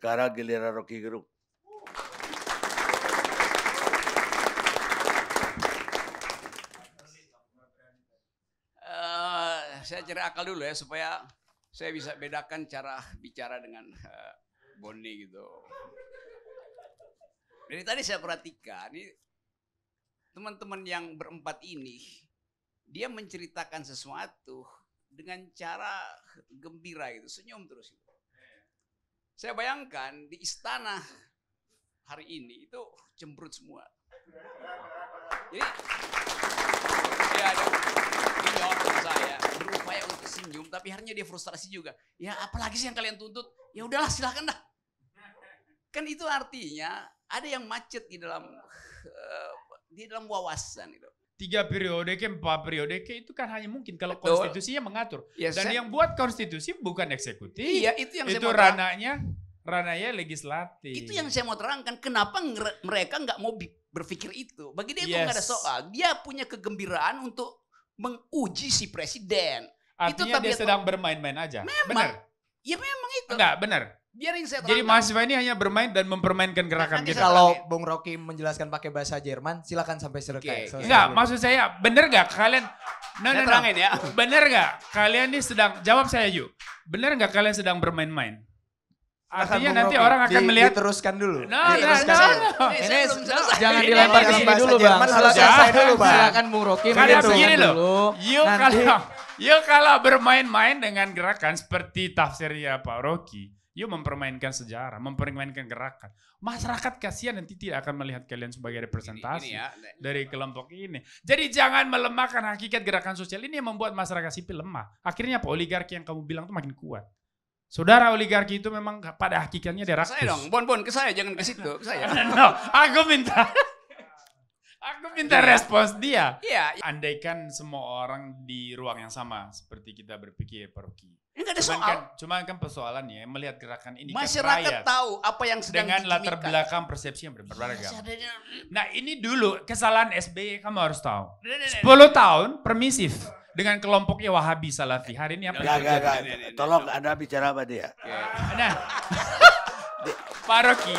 Kara giliran Rocky Group. Eh, saya cari akal dulu ya supaya saya bisa bedakan cara bicara dengan uh, Boni gitu. Dari tadi saya perhatikan ini teman-teman yang berempat ini dia menceritakan sesuatu dengan cara gembira gitu, senyum terus gitu. Saya bayangkan di istana hari ini itu cemberut semua. Jadi dia ada orang saya berupaya untuk senyum tapi harinya dia frustrasi juga. Ya apalagi sih yang kalian tuntut? Ya udahlah silahkan dah. Kan itu artinya ada yang macet di dalam eh, di dalam wawasan itu tiga periode ke empat periode ke itu kan hanya mungkin kalau Betul. konstitusinya mengatur ya, dan saya, yang buat konstitusi bukan eksekutif iya itu yang itu saya ranahnya ranahnya legislatif itu yang saya mau terangkan kenapa mereka nggak mau berpikir itu bagi dia yes. itu nggak ada soal dia punya kegembiraan untuk menguji si presiden artinya itu dia sedang bermain-main aja memang benar ya memang itu enggak benar biarin saya terangkan. Jadi mahasiswa ini hanya bermain dan mempermainkan gerakan gitu. Kalau Bung Rocky menjelaskan pakai bahasa Jerman, silakan sampai selesai. Okay. Enggak, maksud saya bener gak kalian No, no, no. ya. Bener gak? Kalian ini sedang, jawab saya yuk. Bener gak kalian sedang bermain-main? Artinya Bung nanti Rocky. orang akan melihat. Diteruskan dulu. No, iya, no, no, no. Ini, jangan dilempar ke sini dulu bang. Silakan selesai dulu bang. Silakan Bung Rocky. Kalian begini loh. Yuk kalau, yuk kalau bermain-main dengan gerakan seperti tafsirnya Pak Rocky Yuk mempermainkan sejarah, mempermainkan gerakan. Masyarakat kasihan nanti tidak akan melihat kalian sebagai representasi ini, ya, ini ya, dari kelompok ini. Jadi jangan melemahkan hakikat gerakan sosial ini yang membuat masyarakat sipil lemah. Akhirnya apa oligarki yang kamu bilang itu makin kuat. Saudara oligarki itu memang pada hakikatnya dia rakus. Saya dong, bon-bon ke saya, jangan ke situ, ke saya. no, aku minta minta dia. respons dia. Iya. Andaikan semua orang di ruang yang sama seperti kita berpikir ini Enggak ada cuman kan soal. Kan, cuman kan persoalannya melihat gerakan ini kan masyarakat kan tahu apa yang sedang dengan dikimikan. latar belakang persepsi yang beragam. Iya, nah, ini dulu kesalahan SBY e, kamu harus tahu. sepuluh tahun permisif dengan kelompoknya Wahabi Salafi. Hari ini apa? Gak, gak, gak. Tolong Anda bicara apa dia. Nah, paroki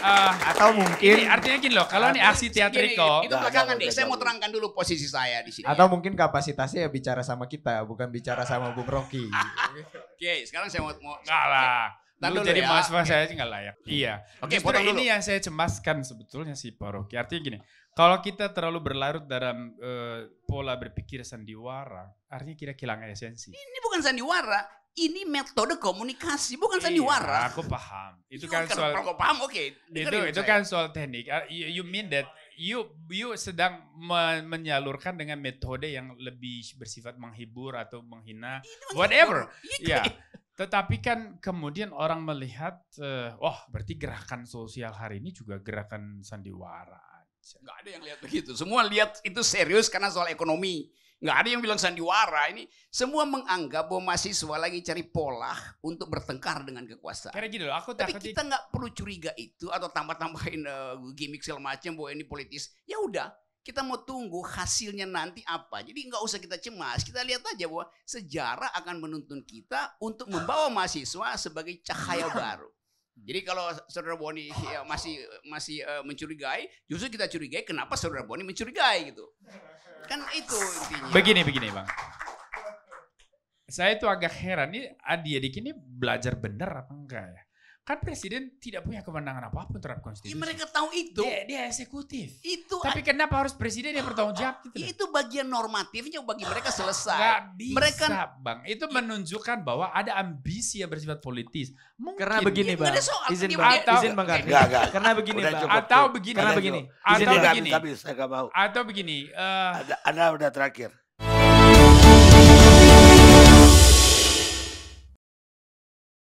uh, atau mungkin ini artinya gini loh, kalau ini aksi ah, teatriko itu belakangan deh. Saya mau terangkan dulu posisi saya di sini. Atau ya. mungkin kapasitasnya ya bicara sama kita, bukan bicara sama Bung Rocky. Oke, sekarang saya mau mau kalah. Lu jadi ya. okay. saya nggak layak. Hmm. Iya. Oke, okay, ini yang saya cemaskan sebetulnya sih Pak Rocky. Artinya gini, kalau kita terlalu berlarut dalam uh, pola berpikir sandiwara, artinya kita kehilangan esensi. Ini bukan sandiwara, ini metode komunikasi bukan sandiwara. Iya, aku paham. Itu you kan soal kalau paham oke. Okay, itu itu kan soal teknik. Ah, you, you mean that you you sedang me menyalurkan dengan metode yang lebih bersifat menghibur atau menghina whatever. Ya. Tetapi kan kemudian orang melihat uh, oh berarti gerakan sosial hari ini juga gerakan sandiwara. Gak ada yang lihat begitu. Semua lihat itu serius karena soal ekonomi Nggak ada yang bilang sandiwara. Ini semua menganggap bahwa mahasiswa lagi cari pola untuk bertengkar dengan kekuasaan. Karena -kira, loh, aku Tapi kita nggak perlu curiga itu atau tambah-tambahin uh, gimmick segala macam bahwa ini politis. Ya udah, kita mau tunggu hasilnya nanti apa. Jadi nggak usah kita cemas. Kita lihat aja bahwa sejarah akan menuntun kita untuk membawa mahasiswa sebagai cahaya baru. Hmm. Jadi kalau saudara Boni ya, masih masih uh, mencurigai, justru kita curigai kenapa saudara Boni mencurigai gitu. Kan itu intinya. Begini begini bang. Saya itu agak heran nih Adi adik ini belajar bener apa enggak ya? Kan presiden tidak punya kewenangan apapun terhadap konstitusi. Ya, mereka tahu itu. Dia, dia eksekutif. Itu Tapi kenapa harus presiden yang bertanggung jawab gitu? Itu bagian normatifnya bagi ah, mereka selesai. Gak bisa, mereka Bang. Itu menunjukkan bahwa ada ambisi yang bersifat politis. Mungkin karena begini, ya, Bang. Ada soal izin, Bang. Atau, izin Bang. Gak, gak, Karena begini, udah Bang. Cukup, atau begini. Karena begini. Atau begini. Atau begini. Atau begini. Uh, ada, ada udah terakhir.